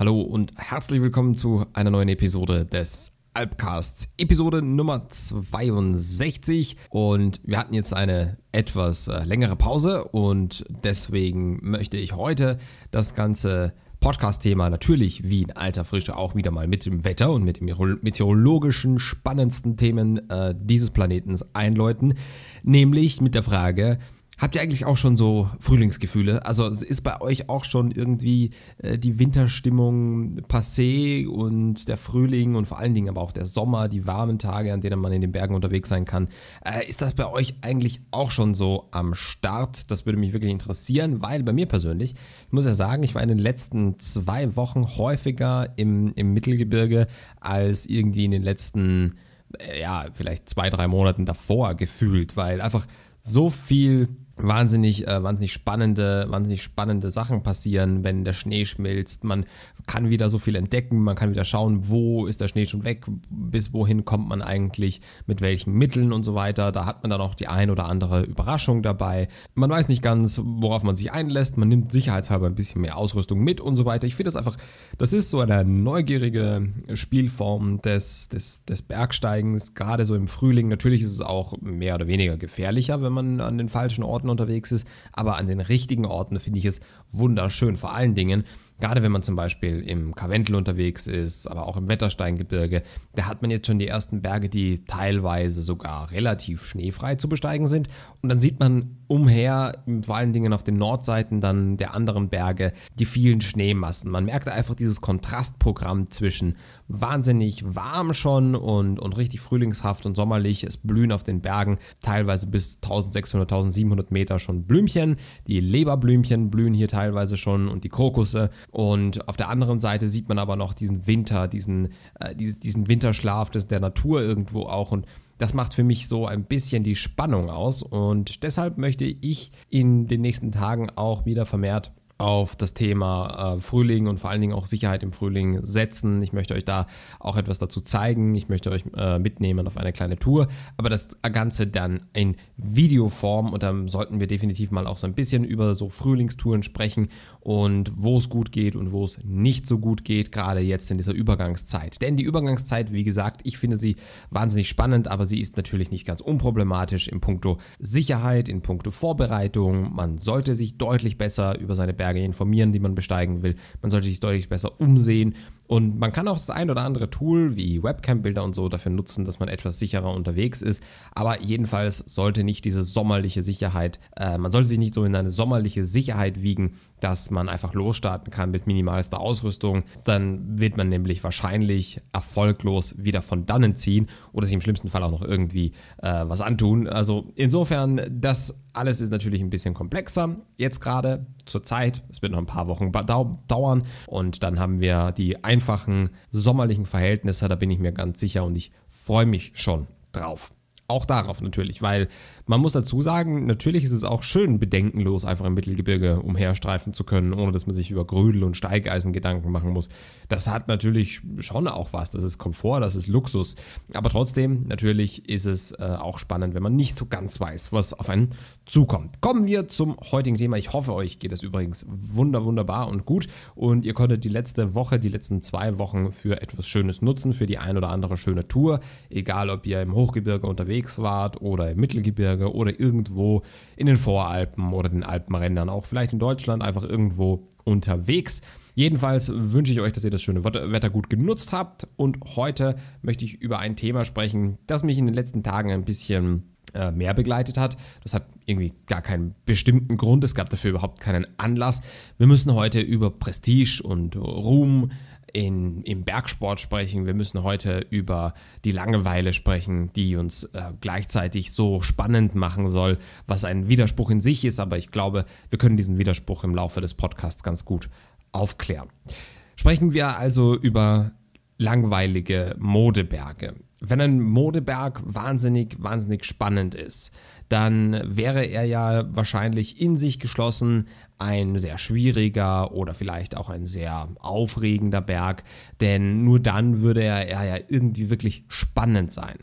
Hallo und herzlich willkommen zu einer neuen Episode des Alpcasts. Episode Nummer 62 und wir hatten jetzt eine etwas äh, längere Pause und deswegen möchte ich heute das ganze Podcast-Thema natürlich wie in alter Frische auch wieder mal mit dem Wetter und mit den meteorologischen spannendsten Themen äh, dieses Planetens einläuten, nämlich mit der Frage, Habt ihr eigentlich auch schon so Frühlingsgefühle? Also ist bei euch auch schon irgendwie äh, die Winterstimmung passé und der Frühling und vor allen Dingen aber auch der Sommer, die warmen Tage, an denen man in den Bergen unterwegs sein kann. Äh, ist das bei euch eigentlich auch schon so am Start? Das würde mich wirklich interessieren, weil bei mir persönlich, ich muss ja sagen, ich war in den letzten zwei Wochen häufiger im, im Mittelgebirge als irgendwie in den letzten, äh, ja, vielleicht zwei, drei Monaten davor gefühlt, weil einfach so viel wahnsinnig, äh, wahnsinnig spannende, wahnsinnig spannende Sachen passieren, wenn der Schnee schmilzt. Man kann wieder so viel entdecken, man kann wieder schauen, wo ist der Schnee schon weg, bis wohin kommt man eigentlich, mit welchen Mitteln und so weiter. Da hat man dann auch die ein oder andere Überraschung dabei. Man weiß nicht ganz, worauf man sich einlässt, man nimmt sicherheitshalber ein bisschen mehr Ausrüstung mit und so weiter. Ich finde das einfach, das ist so eine neugierige Spielform des, des, des Bergsteigens, gerade so im Frühling. Natürlich ist es auch mehr oder weniger gefährlicher, wenn man an den falschen Orten Orten unterwegs ist, aber an den richtigen Orten finde ich es wunderschön. Vor allen Dingen, gerade wenn man zum Beispiel im Karwendel unterwegs ist, aber auch im Wettersteingebirge, da hat man jetzt schon die ersten Berge, die teilweise sogar relativ schneefrei zu besteigen sind. Und dann sieht man umher, vor allen Dingen auf den Nordseiten dann der anderen Berge, die vielen Schneemassen. Man merkt einfach dieses Kontrastprogramm zwischen wahnsinnig warm schon und, und richtig frühlingshaft und sommerlich. Es blühen auf den Bergen teilweise bis 1600, 1700 Meter schon Blümchen. Die Leberblümchen blühen hier teilweise schon und die Krokusse. Und auf der anderen Seite sieht man aber noch diesen Winter, diesen, äh, diesen Winterschlaf des, der Natur irgendwo auch und das macht für mich so ein bisschen die Spannung aus und deshalb möchte ich in den nächsten Tagen auch wieder vermehrt auf das Thema äh, Frühling und vor allen Dingen auch Sicherheit im Frühling setzen. Ich möchte euch da auch etwas dazu zeigen. Ich möchte euch äh, mitnehmen auf eine kleine Tour. Aber das Ganze dann in Videoform und dann sollten wir definitiv mal auch so ein bisschen über so Frühlingstouren sprechen und wo es gut geht und wo es nicht so gut geht, gerade jetzt in dieser Übergangszeit. Denn die Übergangszeit, wie gesagt, ich finde sie wahnsinnig spannend, aber sie ist natürlich nicht ganz unproblematisch in puncto Sicherheit, in puncto Vorbereitung. Man sollte sich deutlich besser über seine Berge informieren, die man besteigen will. Man sollte sich deutlich besser umsehen. Und man kann auch das ein oder andere Tool wie Webcam-Bilder und so dafür nutzen, dass man etwas sicherer unterwegs ist. Aber jedenfalls sollte nicht diese sommerliche Sicherheit, äh, man sollte sich nicht so in eine sommerliche Sicherheit wiegen, dass man einfach losstarten kann mit minimalster Ausrüstung. Dann wird man nämlich wahrscheinlich erfolglos wieder von dannen ziehen oder sich im schlimmsten Fall auch noch irgendwie äh, was antun. Also insofern, das alles ist natürlich ein bisschen komplexer jetzt gerade zur Zeit. Es wird noch ein paar Wochen dauern und dann haben wir die einfachen sommerlichen Verhältnisse, da bin ich mir ganz sicher und ich freue mich schon drauf. Auch darauf natürlich, weil man muss dazu sagen, natürlich ist es auch schön, bedenkenlos einfach im Mittelgebirge umherstreifen zu können, ohne dass man sich über Grödel und Steigeisen Gedanken machen muss. Das hat natürlich schon auch was. Das ist Komfort, das ist Luxus. Aber trotzdem, natürlich ist es äh, auch spannend, wenn man nicht so ganz weiß, was auf einen zukommt. Kommen wir zum heutigen Thema. Ich hoffe, euch geht es übrigens wunder, wunderbar und gut. Und ihr konntet die letzte Woche, die letzten zwei Wochen für etwas Schönes nutzen, für die ein oder andere schöne Tour. Egal, ob ihr im Hochgebirge unterwegs wart oder im Mittelgebirge Gebirge oder irgendwo in den Voralpen oder den Alpenrändern, auch vielleicht in Deutschland einfach irgendwo unterwegs. Jedenfalls wünsche ich euch, dass ihr das schöne Wetter gut genutzt habt und heute möchte ich über ein Thema sprechen, das mich in den letzten Tagen ein bisschen äh, mehr begleitet hat. Das hat irgendwie gar keinen bestimmten Grund. Es gab dafür überhaupt keinen Anlass. Wir müssen heute über Prestige und Ruhm, in, im Bergsport sprechen. Wir müssen heute über die Langeweile sprechen, die uns äh, gleichzeitig so spannend machen soll, was ein Widerspruch in sich ist. Aber ich glaube, wir können diesen Widerspruch im Laufe des Podcasts ganz gut aufklären. Sprechen wir also über langweilige Modeberge. Wenn ein Modeberg wahnsinnig, wahnsinnig spannend ist, dann wäre er ja wahrscheinlich in sich geschlossen ein sehr schwieriger oder vielleicht auch ein sehr aufregender Berg, denn nur dann würde er, er ja irgendwie wirklich spannend sein.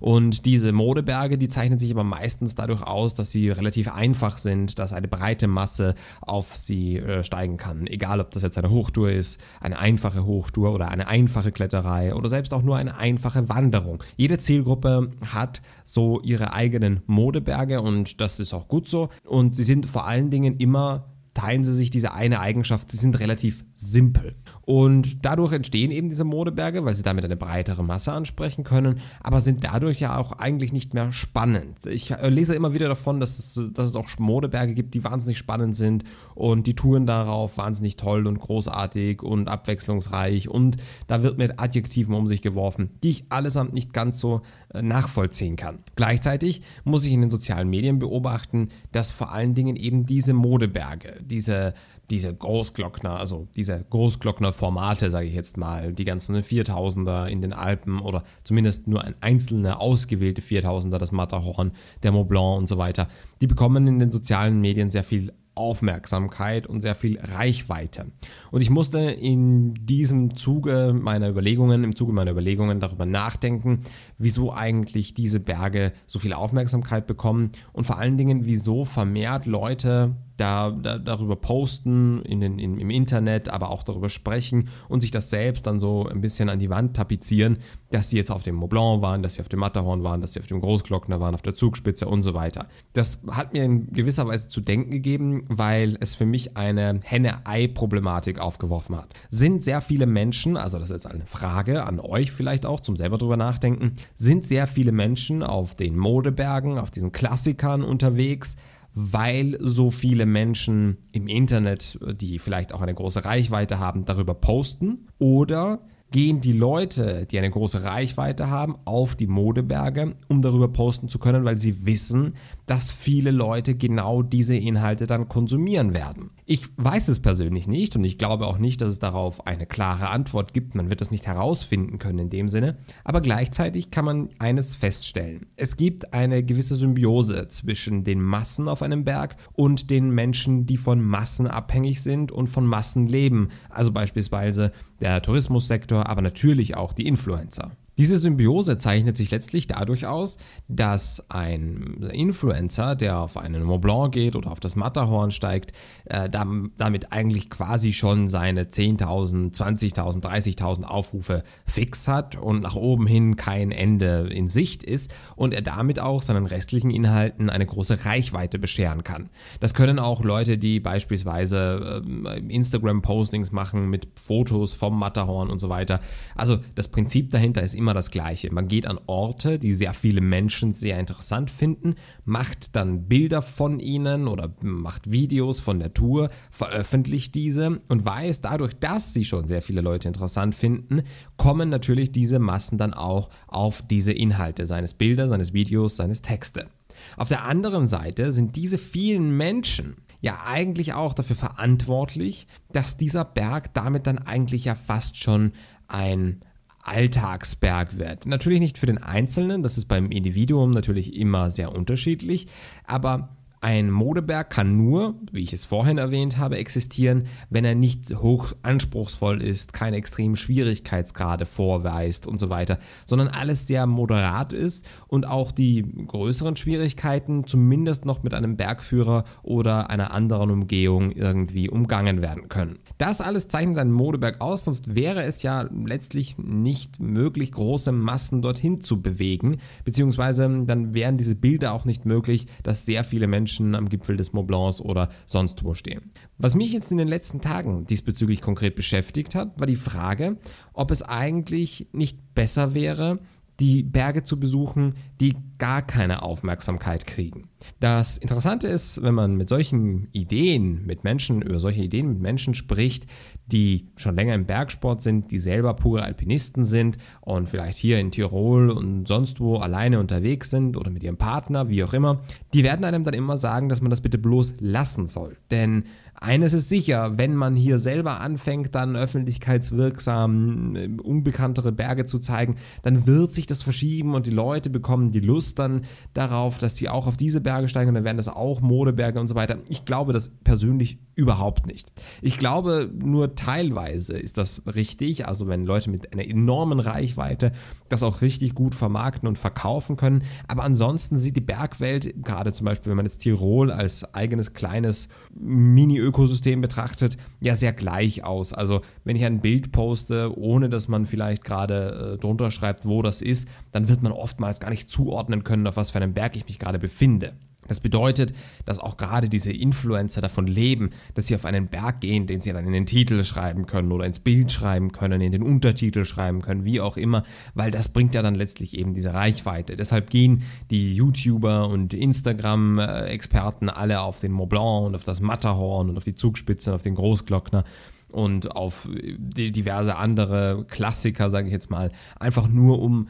Und diese Modeberge, die zeichnen sich aber meistens dadurch aus, dass sie relativ einfach sind, dass eine breite Masse auf sie äh, steigen kann. Egal, ob das jetzt eine Hochtour ist, eine einfache Hochtour oder eine einfache Kletterei oder selbst auch nur eine einfache Wanderung. Jede Zielgruppe hat so ihre eigenen Modeberge und das ist auch gut so. Und sie sind vor allen Dingen immer teilen sie sich diese eine Eigenschaft. Sie sind relativ simpel. Und dadurch entstehen eben diese Modeberge, weil sie damit eine breitere Masse ansprechen können, aber sind dadurch ja auch eigentlich nicht mehr spannend. Ich äh, lese immer wieder davon, dass es, dass es auch Modeberge gibt, die wahnsinnig spannend sind und die Touren darauf wahnsinnig toll und großartig und abwechslungsreich und da wird mit Adjektiven um sich geworfen, die ich allesamt nicht ganz so äh, nachvollziehen kann. Gleichzeitig muss ich in den sozialen Medien beobachten, dass vor allen Dingen eben diese Modeberge, diese diese Großglockner, also diese Großglockner-Formate, sage ich jetzt mal, die ganzen 4000er in den Alpen oder zumindest nur ein einzelner ausgewählte 4000er, das Matterhorn, der Mont Blanc und so weiter, die bekommen in den sozialen Medien sehr viel Aufmerksamkeit und sehr viel Reichweite. Und ich musste in diesem Zuge meiner Überlegungen, im Zuge meiner Überlegungen darüber nachdenken, wieso eigentlich diese Berge so viel Aufmerksamkeit bekommen und vor allen Dingen, wieso vermehrt Leute da, da, darüber posten, in in, im Internet, aber auch darüber sprechen und sich das selbst dann so ein bisschen an die Wand tapezieren, dass sie jetzt auf dem Mont waren, dass sie auf dem Matterhorn waren, dass sie auf dem Großglockner waren, auf der Zugspitze und so weiter. Das hat mir in gewisser Weise zu denken gegeben, weil es für mich eine Henne-Ei-Problematik aufgeworfen hat. Sind sehr viele Menschen, also das ist jetzt eine Frage an euch vielleicht auch, zum selber drüber nachdenken, sind sehr viele Menschen auf den Modebergen, auf diesen Klassikern unterwegs, weil so viele Menschen im Internet, die vielleicht auch eine große Reichweite haben, darüber posten oder gehen die Leute, die eine große Reichweite haben, auf die Modeberge, um darüber posten zu können, weil sie wissen, dass viele Leute genau diese Inhalte dann konsumieren werden. Ich weiß es persönlich nicht und ich glaube auch nicht, dass es darauf eine klare Antwort gibt. Man wird das nicht herausfinden können in dem Sinne. Aber gleichzeitig kann man eines feststellen. Es gibt eine gewisse Symbiose zwischen den Massen auf einem Berg und den Menschen, die von Massen abhängig sind und von Massen leben. Also beispielsweise der Tourismussektor, aber natürlich auch die Influencer. Diese Symbiose zeichnet sich letztlich dadurch aus, dass ein Influencer, der auf einen Mont Blanc geht oder auf das Matterhorn steigt, äh, damit eigentlich quasi schon seine 10.000, 20.000, 30.000 Aufrufe fix hat und nach oben hin kein Ende in Sicht ist und er damit auch seinen restlichen Inhalten eine große Reichweite bescheren kann. Das können auch Leute, die beispielsweise äh, Instagram-Postings machen mit Fotos vom Matterhorn und so weiter. Also das Prinzip dahinter ist immer immer das Gleiche. Man geht an Orte, die sehr viele Menschen sehr interessant finden, macht dann Bilder von ihnen oder macht Videos von der Tour, veröffentlicht diese und weiß dadurch, dass sie schon sehr viele Leute interessant finden, kommen natürlich diese Massen dann auch auf diese Inhalte seines Bilder, seines Videos, seines Texte. Auf der anderen Seite sind diese vielen Menschen ja eigentlich auch dafür verantwortlich, dass dieser Berg damit dann eigentlich ja fast schon ein Alltagsbergwert. Natürlich nicht für den Einzelnen, das ist beim Individuum natürlich immer sehr unterschiedlich, aber ein Modeberg kann nur, wie ich es vorhin erwähnt habe, existieren, wenn er nicht hoch anspruchsvoll ist, keine extremen Schwierigkeitsgrade vorweist und so weiter, sondern alles sehr moderat ist und auch die größeren Schwierigkeiten zumindest noch mit einem Bergführer oder einer anderen Umgehung irgendwie umgangen werden können. Das alles zeichnet einen Modeberg aus, sonst wäre es ja letztlich nicht möglich, große Massen dorthin zu bewegen, beziehungsweise dann wären diese Bilder auch nicht möglich, dass sehr viele Menschen Menschen am Gipfel des Mont Blancs oder sonst wo stehen. Was mich jetzt in den letzten Tagen diesbezüglich konkret beschäftigt hat, war die Frage, ob es eigentlich nicht besser wäre, die Berge zu besuchen, die gar keine Aufmerksamkeit kriegen. Das Interessante ist, wenn man mit solchen Ideen, mit Menschen, über solche Ideen mit Menschen spricht, die schon länger im Bergsport sind, die selber pure Alpinisten sind und vielleicht hier in Tirol und sonst wo alleine unterwegs sind oder mit ihrem Partner, wie auch immer, die werden einem dann immer sagen, dass man das bitte bloß lassen soll. Denn eines ist sicher, wenn man hier selber anfängt, dann öffentlichkeitswirksam äh, unbekanntere Berge zu zeigen, dann wird sich das verschieben und die Leute bekommen die Lust dann darauf, dass sie auch auf diese Berge steigen und dann werden das auch Modeberge und so weiter. Ich glaube das persönlich überhaupt nicht. Ich glaube nur teilweise ist das richtig, also wenn Leute mit einer enormen Reichweite das auch richtig gut vermarkten und verkaufen können, aber ansonsten sieht die Bergwelt, gerade zum Beispiel wenn man jetzt Tirol als eigenes kleines Mini-Ökosystem betrachtet, ja sehr gleich aus. Also wenn ich ein Bild poste, ohne dass man vielleicht gerade äh, drunter schreibt, wo das ist, dann wird man oftmals gar nicht zuordnen können, auf was für einem Berg ich mich gerade befinde. Das bedeutet, dass auch gerade diese Influencer davon leben, dass sie auf einen Berg gehen, den sie dann in den Titel schreiben können oder ins Bild schreiben können, in den Untertitel schreiben können, wie auch immer, weil das bringt ja dann letztlich eben diese Reichweite. Deshalb gehen die YouTuber und Instagram-Experten alle auf den Mont Blanc und auf das Matterhorn und auf die Zugspitze und auf den Großglockner und auf äh, diverse andere Klassiker, sage ich jetzt mal, einfach nur um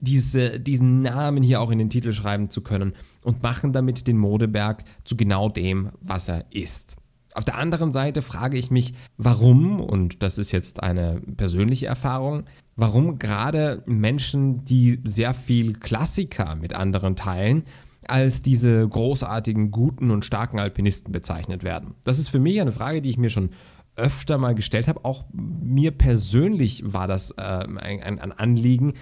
diese, diesen Namen hier auch in den Titel schreiben zu können und machen damit den Modeberg zu genau dem, was er ist. Auf der anderen Seite frage ich mich, warum, und das ist jetzt eine persönliche Erfahrung, warum gerade Menschen, die sehr viel Klassiker mit anderen teilen, als diese großartigen, guten und starken Alpinisten bezeichnet werden. Das ist für mich eine Frage, die ich mir schon öfter mal gestellt habe. Auch mir persönlich war das äh, ein, ein Anliegen,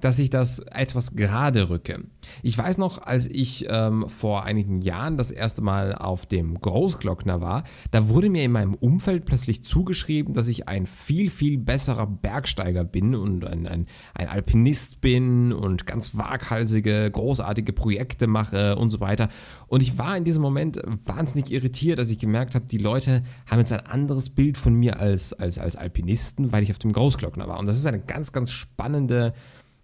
dass ich das etwas gerade rücke. Ich weiß noch, als ich ähm, vor einigen Jahren das erste Mal auf dem Großglockner war, da wurde mir in meinem Umfeld plötzlich zugeschrieben, dass ich ein viel, viel besserer Bergsteiger bin und ein, ein, ein Alpinist bin und ganz waghalsige, großartige Projekte mache und so weiter. Und ich war in diesem Moment wahnsinnig irritiert, als ich gemerkt habe, die Leute haben jetzt ein anderes Bild von mir als, als, als Alpinisten, weil ich auf dem Großglockner war. Und das ist eine ganz, ganz spannende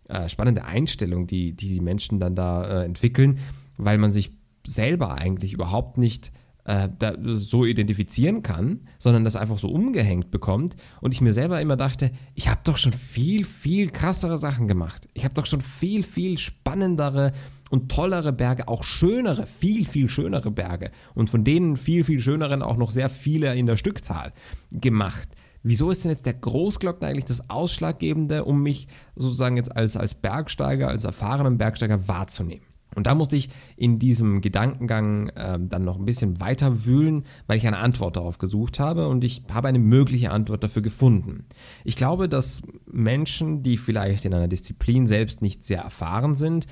äh, spannende Einstellung, die, die, die Menschen dann da äh, entwickeln, weil man sich selber eigentlich überhaupt nicht äh, so identifizieren kann, sondern das einfach so umgehängt bekommt. Und ich mir selber immer dachte, ich habe doch schon viel, viel krassere Sachen gemacht. Ich habe doch schon viel, viel spannendere und tollere Berge, auch schönere, viel, viel schönere Berge und von denen viel, viel schöneren auch noch sehr viele in der Stückzahl gemacht. Wieso ist denn jetzt der Großglockner eigentlich das Ausschlaggebende, um mich sozusagen jetzt als, als Bergsteiger, als erfahrenen Bergsteiger wahrzunehmen? Und da musste ich in diesem Gedankengang äh, dann noch ein bisschen weiter wühlen, weil ich eine Antwort darauf gesucht habe und ich habe eine mögliche Antwort dafür gefunden. Ich glaube, dass Menschen, die vielleicht in einer Disziplin selbst nicht sehr erfahren sind,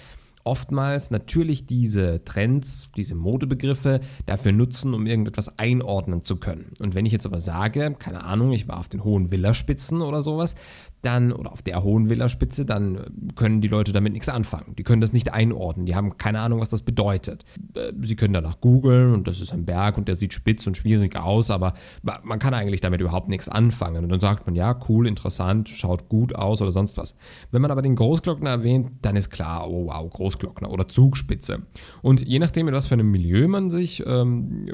oftmals natürlich diese Trends, diese Modebegriffe dafür nutzen, um irgendetwas einordnen zu können. Und wenn ich jetzt aber sage, keine Ahnung, ich war auf den hohen Villaspitzen oder sowas, dann oder auf der hohen Villaspitze, dann äh, können die Leute damit nichts anfangen. Die können das nicht einordnen, die haben keine Ahnung, was das bedeutet. Äh, sie können danach googeln und das ist ein Berg und der sieht spitz und schwierig aus, aber man kann eigentlich damit überhaupt nichts anfangen. Und dann sagt man, ja, cool, interessant, schaut gut aus oder sonst was. Wenn man aber den Großglockner erwähnt, dann ist klar, oh wow, Großglockner oder Zugspitze. Und je nachdem, in was für einem Milieu man sich ähm,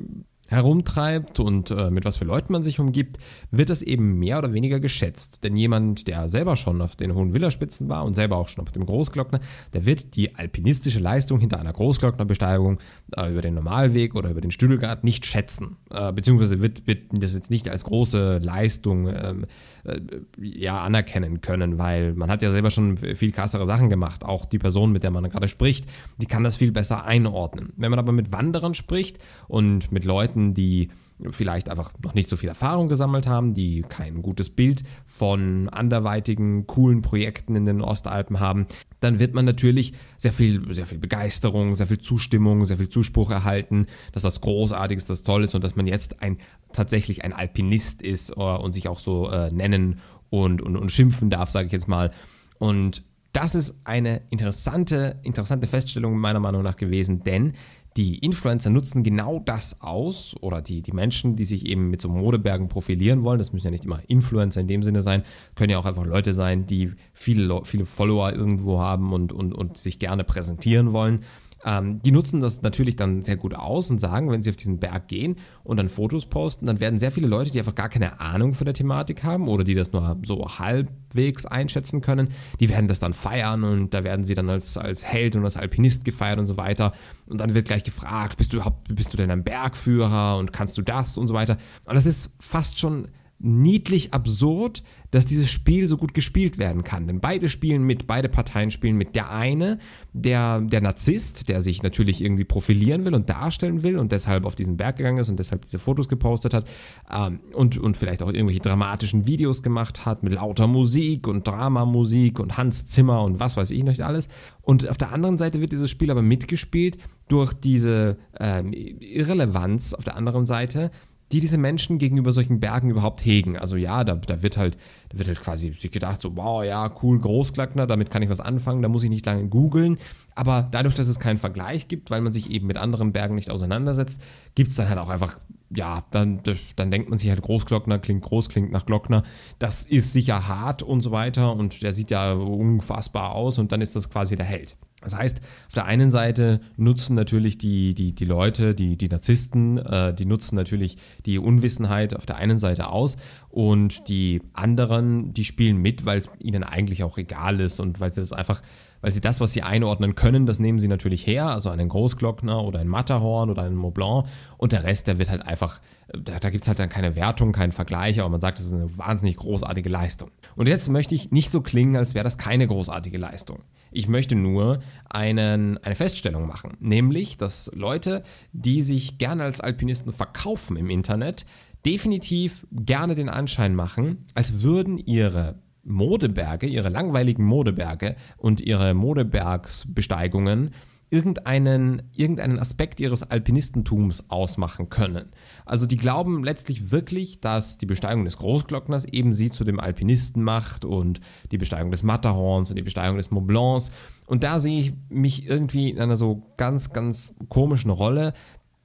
herumtreibt und äh, mit was für Leuten man sich umgibt, wird das eben mehr oder weniger geschätzt. Denn jemand, der selber schon auf den hohen Villerspitzen war und selber auch schon auf dem Großglockner, der wird die alpinistische Leistung hinter einer Großglocknerbesteigung äh, über den Normalweg oder über den Stüdelgard nicht schätzen. Äh, beziehungsweise wird, wird das jetzt nicht als große Leistung ähm, äh, ja anerkennen können, weil man hat ja selber schon viel krassere Sachen gemacht. Auch die Person, mit der man gerade spricht, die kann das viel besser einordnen. Wenn man aber mit Wanderern spricht und mit Leuten, die vielleicht einfach noch nicht so viel Erfahrung gesammelt haben, die kein gutes Bild von anderweitigen, coolen Projekten in den Ostalpen haben, dann wird man natürlich sehr viel, sehr viel Begeisterung, sehr viel Zustimmung, sehr viel Zuspruch erhalten, dass das großartig ist, das toll ist und dass man jetzt ein, tatsächlich ein Alpinist ist äh, und sich auch so äh, nennen und, und, und schimpfen darf, sage ich jetzt mal. Und das ist eine interessante, interessante Feststellung meiner Meinung nach gewesen, denn die Influencer nutzen genau das aus oder die, die Menschen, die sich eben mit so Modebergen profilieren wollen, das müssen ja nicht immer Influencer in dem Sinne sein, können ja auch einfach Leute sein, die viele, viele Follower irgendwo haben und, und, und sich gerne präsentieren wollen ähm, die nutzen das natürlich dann sehr gut aus und sagen, wenn sie auf diesen Berg gehen und dann Fotos posten, dann werden sehr viele Leute, die einfach gar keine Ahnung von der Thematik haben oder die das nur so halbwegs einschätzen können, die werden das dann feiern und da werden sie dann als, als Held und als Alpinist gefeiert und so weiter. Und dann wird gleich gefragt, bist du bist du denn ein Bergführer und kannst du das und so weiter. Und das ist fast schon niedlich absurd, dass dieses Spiel so gut gespielt werden kann. Denn beide spielen mit, beide Parteien spielen mit. Der eine, der, der Narzisst, der sich natürlich irgendwie profilieren will und darstellen will und deshalb auf diesen Berg gegangen ist und deshalb diese Fotos gepostet hat ähm, und, und vielleicht auch irgendwelche dramatischen Videos gemacht hat mit lauter Musik und Dramamusik und Hans Zimmer und was weiß ich nicht alles. Und auf der anderen Seite wird dieses Spiel aber mitgespielt durch diese ähm, Irrelevanz auf der anderen Seite, die diese Menschen gegenüber solchen Bergen überhaupt hegen. Also ja, da, da wird halt, da wird halt quasi sich gedacht, so, wow, ja, cool, Großglackner, damit kann ich was anfangen, da muss ich nicht lange googeln. Aber dadurch, dass es keinen Vergleich gibt, weil man sich eben mit anderen Bergen nicht auseinandersetzt, gibt es dann halt auch einfach, ja, dann, dann denkt man sich halt, Großglockner klingt groß, klingt nach Glockner, das ist sicher hart und so weiter und der sieht ja unfassbar aus und dann ist das quasi der Held. Das heißt, auf der einen Seite nutzen natürlich die, die, die Leute, die, die Narzissten, äh, die nutzen natürlich die Unwissenheit auf der einen Seite aus und die anderen, die spielen mit, weil es ihnen eigentlich auch egal ist und weil sie das einfach weil sie das, was sie einordnen können, das nehmen sie natürlich her, also einen Großglockner oder einen Matterhorn oder einen Montblanc und der Rest, der wird halt einfach, da, da gibt es halt dann keine Wertung, keinen Vergleich, aber man sagt, das ist eine wahnsinnig großartige Leistung. Und jetzt möchte ich nicht so klingen, als wäre das keine großartige Leistung. Ich möchte nur einen, eine Feststellung machen, nämlich, dass Leute, die sich gerne als Alpinisten verkaufen im Internet, definitiv gerne den Anschein machen, als würden ihre Modeberge, ihre langweiligen Modeberge und ihre Modebergsbesteigungen irgendeinen, irgendeinen Aspekt ihres Alpinistentums ausmachen können. Also die glauben letztlich wirklich, dass die Besteigung des Großglockners eben sie zu dem Alpinisten macht und die Besteigung des Matterhorns und die Besteigung des Mont Blancs. Und da sehe ich mich irgendwie in einer so ganz, ganz komischen Rolle,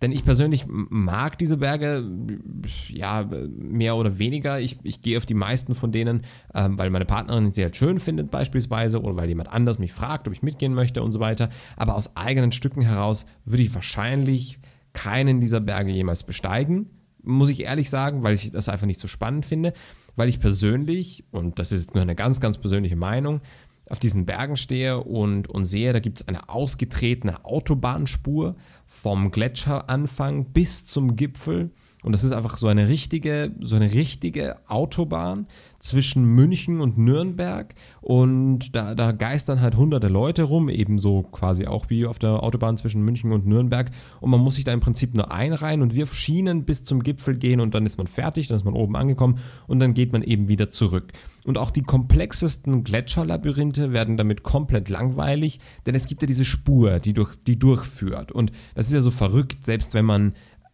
denn ich persönlich mag diese Berge, ja, mehr oder weniger. Ich, ich gehe auf die meisten von denen, ähm, weil meine Partnerin sie halt schön findet, beispielsweise, oder weil jemand anders mich fragt, ob ich mitgehen möchte und so weiter. Aber aus eigenen Stücken heraus würde ich wahrscheinlich keinen dieser Berge jemals besteigen, muss ich ehrlich sagen, weil ich das einfach nicht so spannend finde. Weil ich persönlich, und das ist nur eine ganz, ganz persönliche Meinung, auf diesen Bergen stehe und, und sehe, da gibt es eine ausgetretene Autobahnspur vom Gletscheranfang bis zum Gipfel. Und das ist einfach so eine richtige, so eine richtige Autobahn, zwischen München und Nürnberg und da, da geistern halt hunderte Leute rum, ebenso quasi auch wie auf der Autobahn zwischen München und Nürnberg und man muss sich da im Prinzip nur einreihen und wir auf Schienen bis zum Gipfel gehen und dann ist man fertig, dann ist man oben angekommen und dann geht man eben wieder zurück. Und auch die komplexesten Gletscherlabyrinthe werden damit komplett langweilig, denn es gibt ja diese Spur, die, durch, die durchführt. Und das ist ja so verrückt, selbst wenn man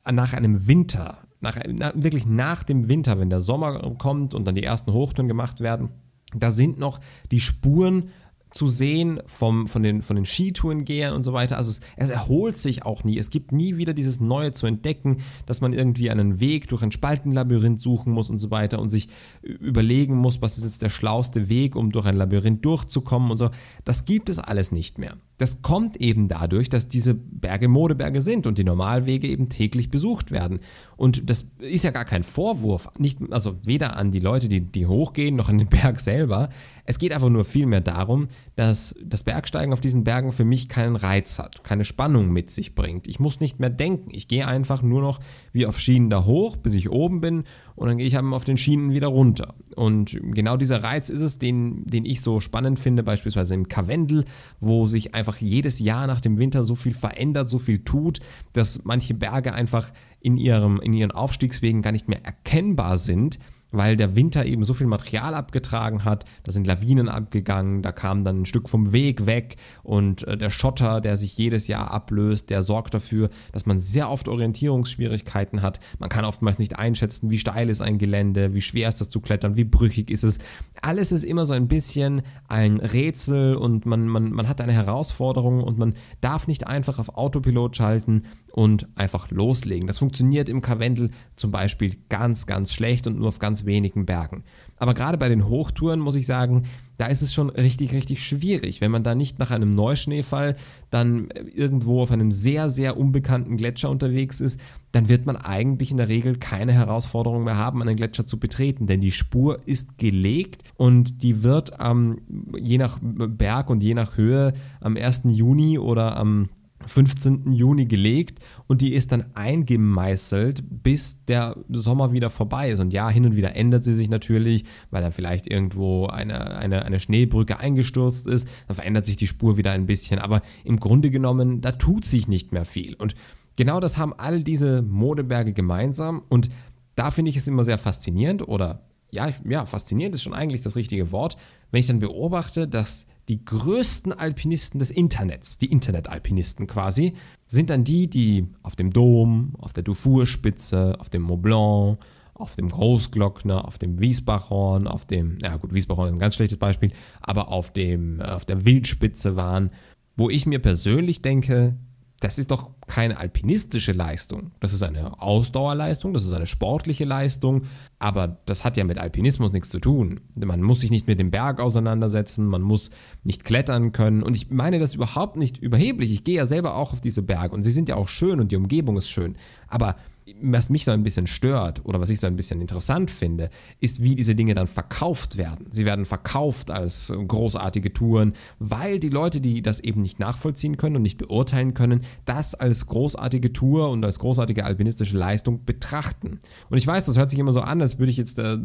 nach einem Winter nach, nach, wirklich nach dem Winter, wenn der Sommer kommt und dann die ersten Hochtouren gemacht werden, da sind noch die Spuren zu sehen vom, von den, von den Skitourengehern und so weiter. Also es, es, erholt sich auch nie. Es gibt nie wieder dieses Neue zu entdecken, dass man irgendwie einen Weg durch ein Spaltenlabyrinth suchen muss und so weiter und sich überlegen muss, was ist jetzt der schlauste Weg, um durch ein Labyrinth durchzukommen und so. Das gibt es alles nicht mehr. Das kommt eben dadurch, dass diese Berge Modeberge sind und die Normalwege eben täglich besucht werden. Und das ist ja gar kein Vorwurf, nicht, also weder an die Leute, die, die hochgehen, noch an den Berg selber. Es geht einfach nur vielmehr darum, dass das Bergsteigen auf diesen Bergen für mich keinen Reiz hat, keine Spannung mit sich bringt. Ich muss nicht mehr denken. Ich gehe einfach nur noch wie auf Schienen da hoch, bis ich oben bin und dann gehe ich auf den Schienen wieder runter. Und genau dieser Reiz ist es, den, den ich so spannend finde, beispielsweise im Karwendel, wo sich einfach jedes Jahr nach dem Winter so viel verändert, so viel tut, dass manche Berge einfach in, ihrem, in ihren Aufstiegswegen gar nicht mehr erkennbar sind weil der Winter eben so viel Material abgetragen hat. Da sind Lawinen abgegangen, da kam dann ein Stück vom Weg weg und äh, der Schotter, der sich jedes Jahr ablöst, der sorgt dafür, dass man sehr oft Orientierungsschwierigkeiten hat. Man kann oftmals nicht einschätzen, wie steil ist ein Gelände, wie schwer ist das zu klettern, wie brüchig ist es. Alles ist immer so ein bisschen ein Rätsel und man, man, man hat eine Herausforderung und man darf nicht einfach auf Autopilot schalten und einfach loslegen. Das funktioniert im Karwendel zum Beispiel ganz, ganz schlecht und nur auf ganz ganz wenigen Bergen. Aber gerade bei den Hochtouren muss ich sagen, da ist es schon richtig, richtig schwierig, wenn man da nicht nach einem Neuschneefall dann äh, irgendwo auf einem sehr, sehr unbekannten Gletscher unterwegs ist, dann wird man eigentlich in der Regel keine Herausforderung mehr haben, einen Gletscher zu betreten, denn die Spur ist gelegt und die wird ähm, je nach Berg und je nach Höhe am 1. Juni oder am 15. Juni gelegt und die ist dann eingemeißelt, bis der Sommer wieder vorbei ist. Und ja, hin und wieder ändert sie sich natürlich, weil dann vielleicht irgendwo eine, eine, eine Schneebrücke eingestürzt ist, dann verändert sich die Spur wieder ein bisschen. Aber im Grunde genommen, da tut sich nicht mehr viel. Und genau das haben all diese Modeberge gemeinsam. Und da finde ich es immer sehr faszinierend oder ja, ja, faszinierend ist schon eigentlich das richtige Wort, wenn ich dann beobachte, dass die größten Alpinisten des Internets, die Internetalpinisten quasi, sind dann die, die auf dem Dom, auf der Dufour-Spitze, auf dem Mont Blanc, auf dem Großglockner, auf dem Wiesbachhorn, auf dem, na ja gut, Wiesbachhorn ist ein ganz schlechtes Beispiel, aber auf, dem, auf der Wildspitze waren, wo ich mir persönlich denke, das ist doch keine alpinistische Leistung. Das ist eine Ausdauerleistung, das ist eine sportliche Leistung, aber das hat ja mit Alpinismus nichts zu tun. Man muss sich nicht mit dem Berg auseinandersetzen, man muss nicht klettern können und ich meine das überhaupt nicht überheblich. Ich gehe ja selber auch auf diese Berge und sie sind ja auch schön und die Umgebung ist schön, aber was mich so ein bisschen stört oder was ich so ein bisschen interessant finde, ist, wie diese Dinge dann verkauft werden. Sie werden verkauft als großartige Touren, weil die Leute, die das eben nicht nachvollziehen können und nicht beurteilen können, das als großartige Tour und als großartige alpinistische Leistung betrachten. Und ich weiß, das hört sich immer so an, als würde ich jetzt äh,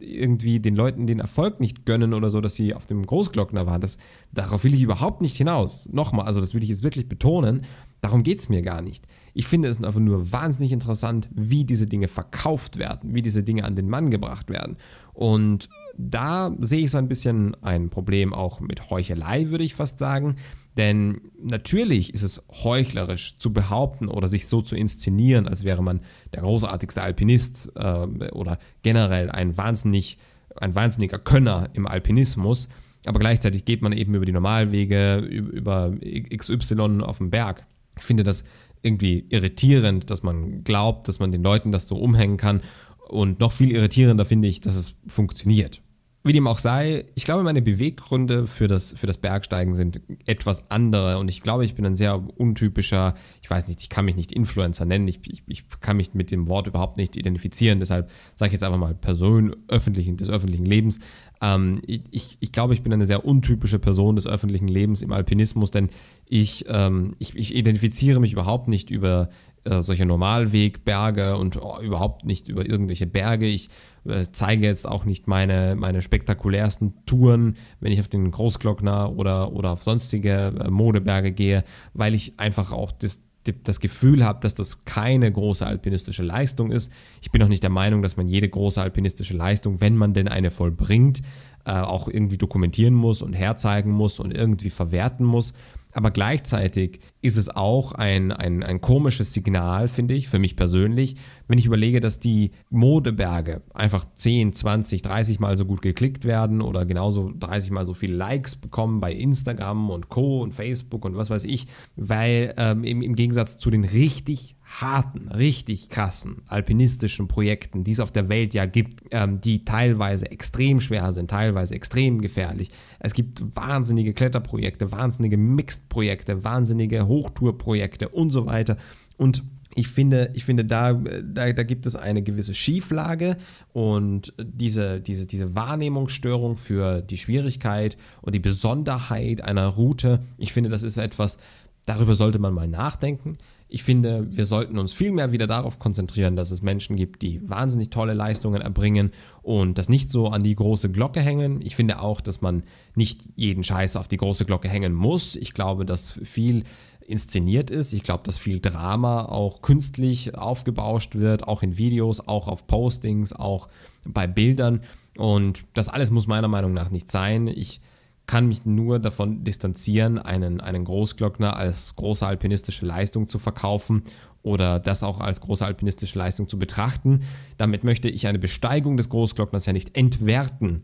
irgendwie den Leuten den Erfolg nicht gönnen oder so, dass sie auf dem Großglockner waren. Das, darauf will ich überhaupt nicht hinaus. Nochmal, also das will ich jetzt wirklich betonen. Darum geht es mir gar nicht. Ich finde es einfach nur wahnsinnig interessant, wie diese Dinge verkauft werden, wie diese Dinge an den Mann gebracht werden. Und da sehe ich so ein bisschen ein Problem auch mit Heuchelei, würde ich fast sagen. Denn natürlich ist es heuchlerisch zu behaupten oder sich so zu inszenieren, als wäre man der großartigste Alpinist äh, oder generell ein, wahnsinnig, ein wahnsinniger Könner im Alpinismus. Aber gleichzeitig geht man eben über die Normalwege, über XY auf den Berg. Ich finde, das irgendwie irritierend, dass man glaubt, dass man den Leuten das so umhängen kann. Und noch viel irritierender finde ich, dass es funktioniert. Wie dem auch sei, ich glaube, meine Beweggründe für das, für das Bergsteigen sind etwas andere und ich glaube, ich bin ein sehr untypischer, ich weiß nicht, ich kann mich nicht Influencer nennen, ich, ich, ich kann mich mit dem Wort überhaupt nicht identifizieren, deshalb sage ich jetzt einfach mal Person öffentlichen, des öffentlichen Lebens, ähm, ich, ich glaube, ich bin eine sehr untypische Person des öffentlichen Lebens im Alpinismus, denn ich, ähm, ich, ich identifiziere mich überhaupt nicht über äh, solche Normalwegberge und oh, überhaupt nicht über irgendwelche Berge. Ich äh, zeige jetzt auch nicht meine, meine spektakulärsten Touren, wenn ich auf den Großglockner oder, oder auf sonstige äh, Modeberge gehe, weil ich einfach auch das das Gefühl habe, dass das keine große alpinistische Leistung ist. Ich bin auch nicht der Meinung, dass man jede große alpinistische Leistung, wenn man denn eine vollbringt, äh, auch irgendwie dokumentieren muss und herzeigen muss und irgendwie verwerten muss. Aber gleichzeitig ist es auch ein, ein, ein komisches Signal, finde ich, für mich persönlich, wenn ich überlege, dass die Modeberge einfach 10, 20, 30 Mal so gut geklickt werden oder genauso 30 Mal so viele Likes bekommen bei Instagram und Co. und Facebook und was weiß ich, weil ähm, im, im Gegensatz zu den richtig harten, richtig krassen alpinistischen Projekten, die es auf der Welt ja gibt, ähm, die teilweise extrem schwer sind, teilweise extrem gefährlich. Es gibt wahnsinnige Kletterprojekte, wahnsinnige Mixed-Projekte, wahnsinnige Hochtourprojekte und so weiter. Und ich finde, ich finde da, da, da, gibt es eine gewisse Schieflage und diese, diese, diese Wahrnehmungsstörung für die Schwierigkeit und die Besonderheit einer Route, ich finde, das ist etwas, darüber sollte man mal nachdenken. Ich finde, wir sollten uns viel mehr wieder darauf konzentrieren, dass es Menschen gibt, die wahnsinnig tolle Leistungen erbringen und das nicht so an die große Glocke hängen. Ich finde auch, dass man nicht jeden Scheiß auf die große Glocke hängen muss. Ich glaube, dass viel inszeniert ist. Ich glaube, dass viel Drama auch künstlich aufgebauscht wird, auch in Videos, auch auf Postings, auch bei Bildern. Und das alles muss meiner Meinung nach nicht sein. Ich kann mich nur davon distanzieren, einen, einen Großglockner als große alpinistische Leistung zu verkaufen oder das auch als große alpinistische Leistung zu betrachten. Damit möchte ich eine Besteigung des Großglockners ja nicht entwerten,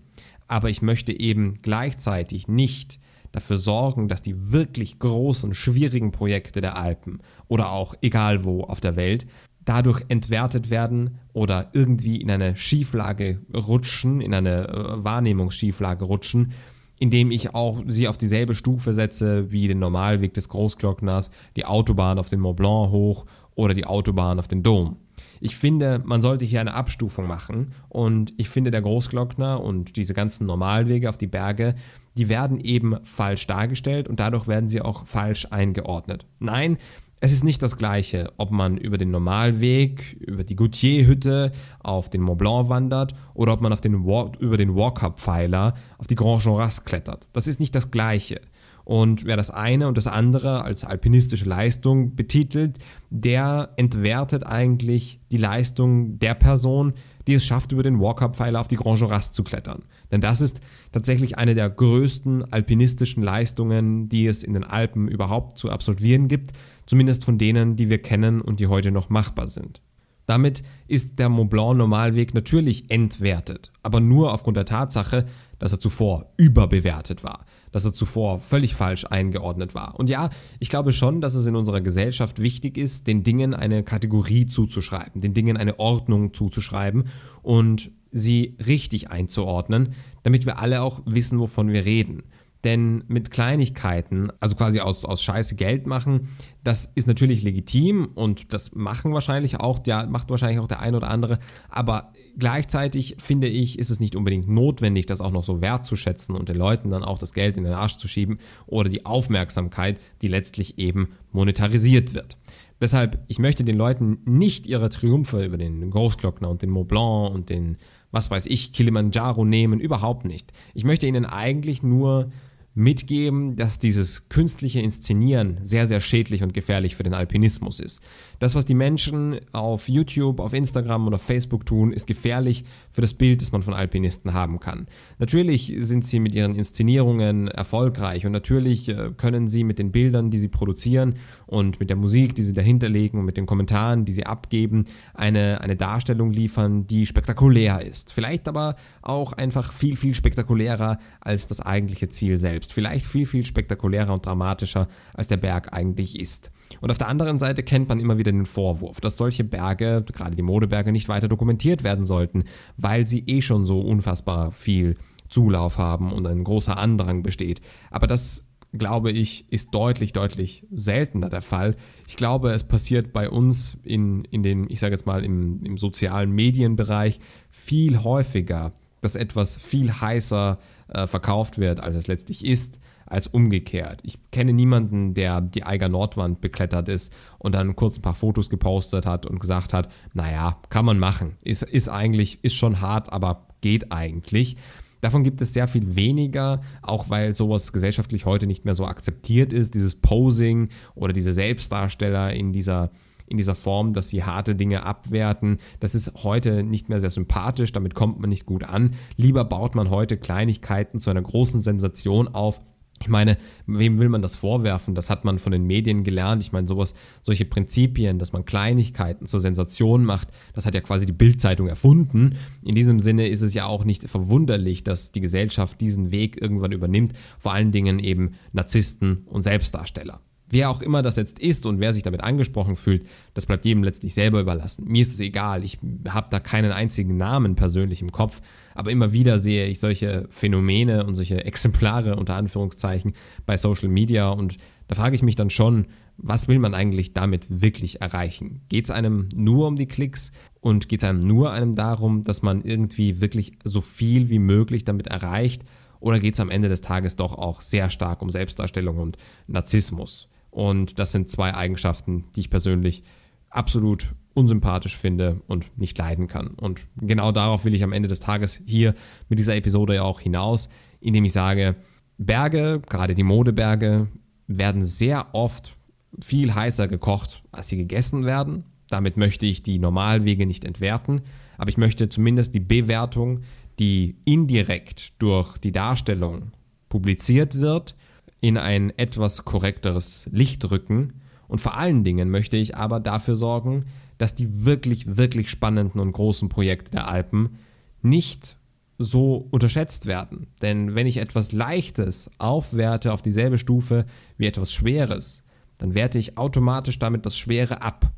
aber ich möchte eben gleichzeitig nicht dafür sorgen, dass die wirklich großen, schwierigen Projekte der Alpen oder auch egal wo auf der Welt dadurch entwertet werden oder irgendwie in eine Schieflage rutschen, in eine äh, Wahrnehmungsschieflage rutschen, indem ich auch sie auf dieselbe Stufe setze wie den Normalweg des Großglockners, die Autobahn auf den Mont Blanc hoch oder die Autobahn auf den Dom. Ich finde, man sollte hier eine Abstufung machen und ich finde, der Großglockner und diese ganzen Normalwege auf die Berge die werden eben falsch dargestellt und dadurch werden sie auch falsch eingeordnet. Nein, es ist nicht das gleiche, ob man über den Normalweg, über die Gautier-Hütte auf den Mont Blanc wandert oder ob man auf den War über den Walker-Pfeiler auf die Grand Jorras klettert. Das ist nicht das gleiche. Und wer das eine und das andere als alpinistische Leistung betitelt, der entwertet eigentlich die Leistung der Person, die es schafft, über den Walker-Pfeiler auf die Grand Jorras zu klettern. Denn das ist tatsächlich eine der größten alpinistischen Leistungen, die es in den Alpen überhaupt zu absolvieren gibt, zumindest von denen, die wir kennen und die heute noch machbar sind. Damit ist der Mont Blanc Normalweg natürlich entwertet, aber nur aufgrund der Tatsache, dass er zuvor überbewertet war dass er zuvor völlig falsch eingeordnet war. Und ja, ich glaube schon, dass es in unserer Gesellschaft wichtig ist, den Dingen eine Kategorie zuzuschreiben, den Dingen eine Ordnung zuzuschreiben und sie richtig einzuordnen, damit wir alle auch wissen, wovon wir reden. Denn mit Kleinigkeiten, also quasi aus, aus Scheiße Geld machen, das ist natürlich legitim und das machen wahrscheinlich auch, ja, macht wahrscheinlich auch der ein oder andere, aber Gleichzeitig finde ich, ist es nicht unbedingt notwendig, das auch noch so wertzuschätzen und den Leuten dann auch das Geld in den Arsch zu schieben oder die Aufmerksamkeit, die letztlich eben monetarisiert wird. Deshalb, ich möchte den Leuten nicht ihre Triumphe über den Großglockner und den Mont Blanc und den, was weiß ich, Kilimanjaro nehmen, überhaupt nicht. Ich möchte ihnen eigentlich nur mitgeben, dass dieses künstliche Inszenieren sehr, sehr schädlich und gefährlich für den Alpinismus ist. Das, was die Menschen auf YouTube, auf Instagram oder Facebook tun, ist gefährlich für das Bild, das man von Alpinisten haben kann. Natürlich sind sie mit ihren Inszenierungen erfolgreich und natürlich äh, können sie mit den Bildern, die sie produzieren und mit der Musik, die sie dahinterlegen und mit den Kommentaren, die sie abgeben, eine, eine Darstellung liefern, die spektakulär ist. Vielleicht aber auch einfach viel, viel spektakulärer als das eigentliche Ziel selbst. Aussicht vielleicht viel, viel spektakulärer und dramatischer, als der Berg eigentlich ist. Und auf der anderen Seite kennt man immer wieder den Vorwurf, dass solche Berge, gerade die Modeberge, nicht weiter dokumentiert werden sollten, weil sie eh schon so unfassbar viel Zulauf haben und ein großer Andrang besteht. Aber das glaube ich, ist deutlich, deutlich seltener der Fall. Ich glaube, es passiert bei uns in, in den, ich sage jetzt mal, im, im sozialen Medienbereich viel häufiger, dass etwas viel heißer äh, verkauft wird, als es letztlich ist, als umgekehrt. Ich kenne niemanden, der die Eiger Nordwand beklettert ist und dann kurz ein paar Fotos gepostet hat und gesagt hat, naja, kann man machen. Ist, ist eigentlich, ist schon hart, aber geht eigentlich. Davon gibt es sehr viel weniger, auch weil sowas gesellschaftlich heute nicht mehr so akzeptiert ist. Dieses Posing oder diese Selbstdarsteller in dieser in dieser Form, dass sie harte Dinge abwerten. Das ist heute nicht mehr sehr sympathisch, damit kommt man nicht gut an. Lieber baut man heute Kleinigkeiten zu einer großen Sensation auf, ich meine, wem will man das vorwerfen? Das hat man von den Medien gelernt. Ich meine, sowas, solche Prinzipien, dass man Kleinigkeiten zur Sensation macht, das hat ja quasi die Bildzeitung erfunden. In diesem Sinne ist es ja auch nicht verwunderlich, dass die Gesellschaft diesen Weg irgendwann übernimmt, vor allen Dingen eben Narzissten und Selbstdarsteller. Wer auch immer das jetzt ist und wer sich damit angesprochen fühlt, das bleibt jedem letztlich selber überlassen. Mir ist es egal, ich habe da keinen einzigen Namen persönlich im Kopf, aber immer wieder sehe ich solche Phänomene und solche Exemplare unter Anführungszeichen bei Social Media und da frage ich mich dann schon, was will man eigentlich damit wirklich erreichen? Geht es einem nur um die Klicks und geht es einem nur einem darum, dass man irgendwie wirklich so viel wie möglich damit erreicht? Oder geht es am Ende des Tages doch auch sehr stark um Selbstdarstellung und Narzissmus? Und das sind zwei Eigenschaften, die ich persönlich absolut unsympathisch finde und nicht leiden kann. Und genau darauf will ich am Ende des Tages hier mit dieser Episode ja auch hinaus, indem ich sage, Berge, gerade die Modeberge, werden sehr oft viel heißer gekocht, als sie gegessen werden. Damit möchte ich die Normalwege nicht entwerten, aber ich möchte zumindest die Bewertung, die indirekt durch die Darstellung publiziert wird, in ein etwas korrekteres Licht rücken. Und vor allen Dingen möchte ich aber dafür sorgen, dass die wirklich, wirklich spannenden und großen Projekte der Alpen nicht so unterschätzt werden. Denn wenn ich etwas Leichtes aufwerte auf dieselbe Stufe wie etwas Schweres, dann werte ich automatisch damit das Schwere ab.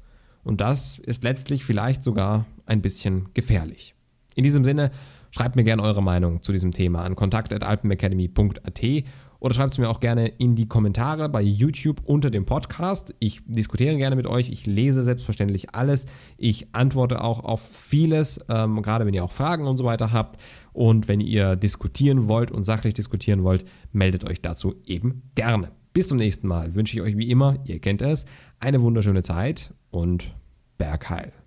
Und das ist letztlich vielleicht sogar ein bisschen gefährlich. In diesem Sinne, schreibt mir gerne eure Meinung zu diesem Thema an kontakt.alpenacademy.at oder schreibt es mir auch gerne in die Kommentare bei YouTube unter dem Podcast. Ich diskutiere gerne mit euch. Ich lese selbstverständlich alles. Ich antworte auch auf vieles, ähm, gerade wenn ihr auch Fragen und so weiter habt. Und wenn ihr diskutieren wollt und sachlich diskutieren wollt, meldet euch dazu eben gerne. Bis zum nächsten Mal wünsche ich euch wie immer, ihr kennt es, eine wunderschöne Zeit und Bergheil.